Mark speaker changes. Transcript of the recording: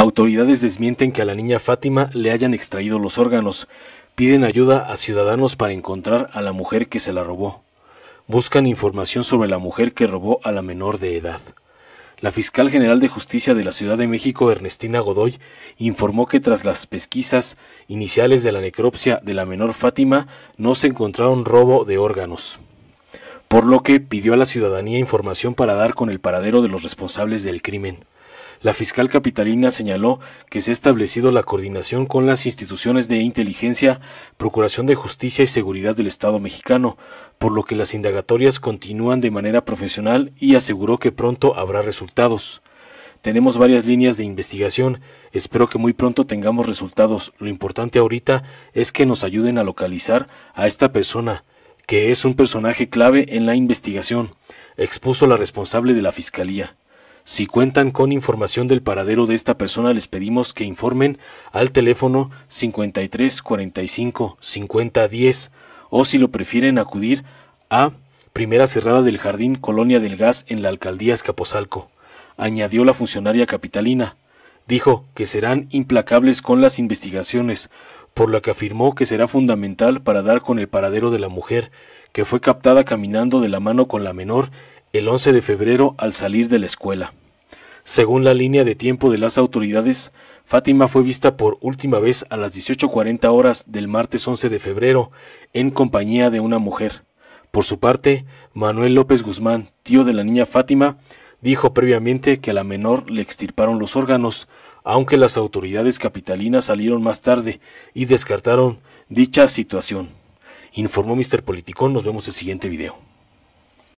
Speaker 1: Autoridades desmienten que a la niña Fátima le hayan extraído los órganos. Piden ayuda a ciudadanos para encontrar a la mujer que se la robó. Buscan información sobre la mujer que robó a la menor de edad. La fiscal general de justicia de la Ciudad de México, Ernestina Godoy, informó que tras las pesquisas iniciales de la necropsia de la menor Fátima no se encontraron robo de órganos, por lo que pidió a la ciudadanía información para dar con el paradero de los responsables del crimen. La fiscal capitalina señaló que se ha establecido la coordinación con las instituciones de inteligencia, Procuración de Justicia y Seguridad del Estado mexicano, por lo que las indagatorias continúan de manera profesional y aseguró que pronto habrá resultados. Tenemos varias líneas de investigación, espero que muy pronto tengamos resultados. Lo importante ahorita es que nos ayuden a localizar a esta persona, que es un personaje clave en la investigación, expuso la responsable de la Fiscalía. Si cuentan con información del paradero de esta persona, les pedimos que informen al teléfono 53 o si lo prefieren acudir a Primera Cerrada del Jardín Colonia del Gas en la Alcaldía Escapozalco, añadió la funcionaria capitalina. Dijo que serán implacables con las investigaciones, por lo que afirmó que será fundamental para dar con el paradero de la mujer, que fue captada caminando de la mano con la menor el 11 de febrero al salir de la escuela. Según la línea de tiempo de las autoridades, Fátima fue vista por última vez a las 18.40 horas del martes 11 de febrero en compañía de una mujer. Por su parte, Manuel López Guzmán, tío de la niña Fátima, dijo previamente que a la menor le extirparon los órganos, aunque las autoridades capitalinas salieron más tarde y descartaron dicha situación. Informó Mr. Politicón, nos vemos en el siguiente video.